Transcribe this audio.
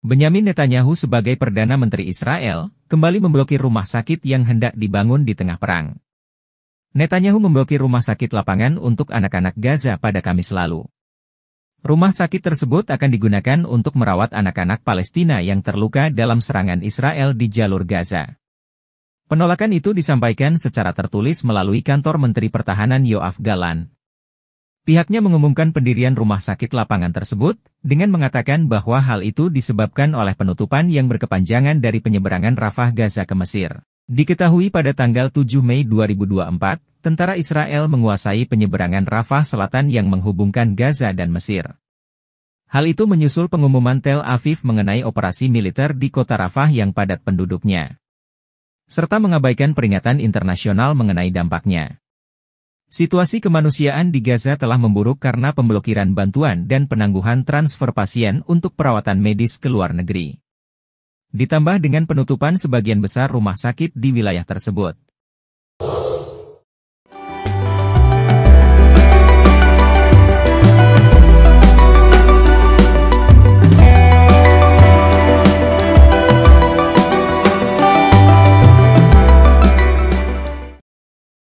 Benyamin Netanyahu sebagai Perdana Menteri Israel, kembali memblokir rumah sakit yang hendak dibangun di tengah perang. Netanyahu memblokir rumah sakit lapangan untuk anak-anak Gaza pada Kamis lalu. Rumah sakit tersebut akan digunakan untuk merawat anak-anak Palestina yang terluka dalam serangan Israel di jalur Gaza. Penolakan itu disampaikan secara tertulis melalui kantor Menteri Pertahanan Yoav Galan, Pihaknya mengumumkan pendirian rumah sakit lapangan tersebut, dengan mengatakan bahwa hal itu disebabkan oleh penutupan yang berkepanjangan dari penyeberangan Rafah Gaza ke Mesir. Diketahui pada tanggal 7 Mei 2024, tentara Israel menguasai penyeberangan Rafah Selatan yang menghubungkan Gaza dan Mesir. Hal itu menyusul pengumuman Tel Aviv mengenai operasi militer di kota Rafah yang padat penduduknya. Serta mengabaikan peringatan internasional mengenai dampaknya. Situasi kemanusiaan di Gaza telah memburuk karena pemblokiran bantuan dan penangguhan transfer pasien untuk perawatan medis ke luar negeri. Ditambah dengan penutupan sebagian besar rumah sakit di wilayah tersebut.